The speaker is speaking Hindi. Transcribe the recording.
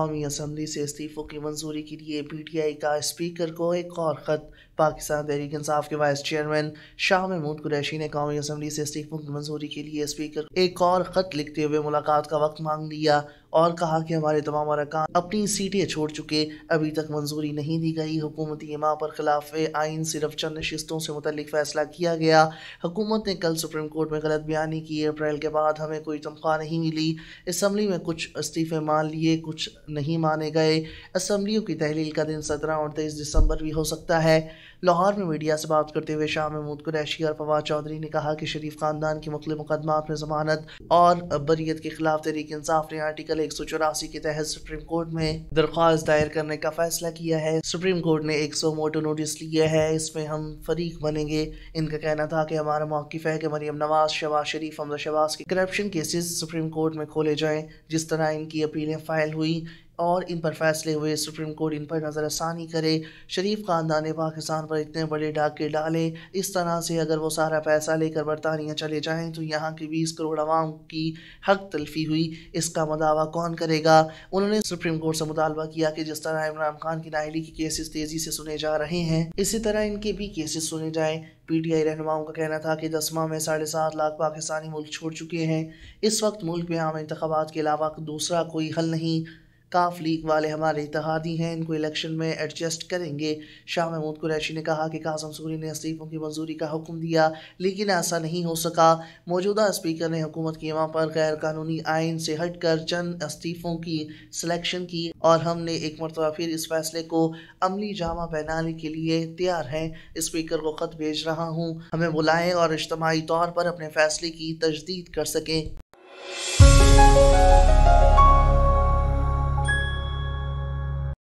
कौमी असम्बली से इस्तीफ़ों की मंजूरी के लिए पी टी आई का स्पीकर को एक और ख़त पाकिस्तान तहरीक इंसाफ के वाइस चेयरमैन शाह महमूद कुरैशी ने कौमी असम्बली से इस्तीफ़ों की मंजूरी के लिए स्पीकर को एक और ख़त लिखते हुए मुलाकात का वक्त मांग लिया और कहा कि हमारे तमाम अरकान अपनी सीटें छोड़ चुके अभी तक मंजूरी नहीं दी गई हुकूमती इमा पर खिलाफ आइन सिर्फ चंद नशस्तों से मुतलिक फैसला किया गया हुकूमत ने कल सुप्रीम कोर्ट में गलत बयानी की अप्रैल के बाद हमें कोई तनख्वाह नहीं मिली इसम्बली में कुछ इस्तीफे मान लिए कुछ नहीं माने गए इसम्बलियों की तहलील का दिन सत्रह और तेईस दिसंबर भी हो सकता है लाहौर में मीडिया से बात करते हुए शाह महमूद कुरैशी और फवाद चौधरी ने कहा कि शरीफ खानदान के मुख्तु मुकदमा में जमानत और अबरीत के खिलाफ तहरीक इंसाफ ने आर्टिकल आर्टिकल एक के तहत सुप्रीम कोर्ट में दरख्वास्त दायर करने का फैसला किया है सुप्रीम कोर्ट ने एक सौ मोटो नोटिस लिया है इसमें हम फरीक बनेंगे इनका कहना था कि हमारा मौकफ है कि मरियम नवाज शबाज शरीफ हमजा शबाज के करप्शन केसेस सुप्रीम कोर्ट में खोले जाएं जिस तरह इनकी अपीलें फाइल हुई और इन पर फैसले हुए सुप्रीम कोर्ट इन पर नज़रसानी करे शरीफ ख़ानदान ने पाकिस्तान पर इतने बड़े डाके डाले इस तरह से अगर वो सारा पैसा लेकर बरतानिया चले जाएँ तो यहाँ की बीस करोड़ आवाम की हक तलफी हुई इसका मदावा कौन करेगा उन्होंने सुप्रीम कोर्ट से मुतालबा किया कि जिस तरह इमरान खान की नाहली की केसेस तेज़ी से सुने जा रहे हैं इसी तरह इनके भी केसेस सुने जाएँ पीटीआई रहनुमाओं का कहना था कि दस माह में साढ़े सात लाख पाकिस्तानी मुल्क छोड़ चुके हैं इस वक्त मुल्क में आम इंतबात के अलावा दूसरा कोई हल नहीं काफ लीग वाले हमारे इतिहादी हैं इनको इलेक्शन में एडजस्ट करेंगे शाह महमूद कुरैशी ने कहा कि कासम सूरी ने इस्तीफ़ों की मंजूरी का हुक्म दिया लेकिन ऐसा नहीं हो सका मौजूदा स्पीकर ने हुकूमत की इमाम पर गैर कानूनी आइन से हट कर चंद इस्तीफ़ों की सिलेक्शन की और हमने एक मरतबा फिर इस फैसले को अमली जामा पहनाने के लिए तैयार हैं इस्पीकर को ख़त भेज रहा हूँ हमें बुलाएँ और इज्तमाही तौर पर अपने फैसले की तजदीद कर सकें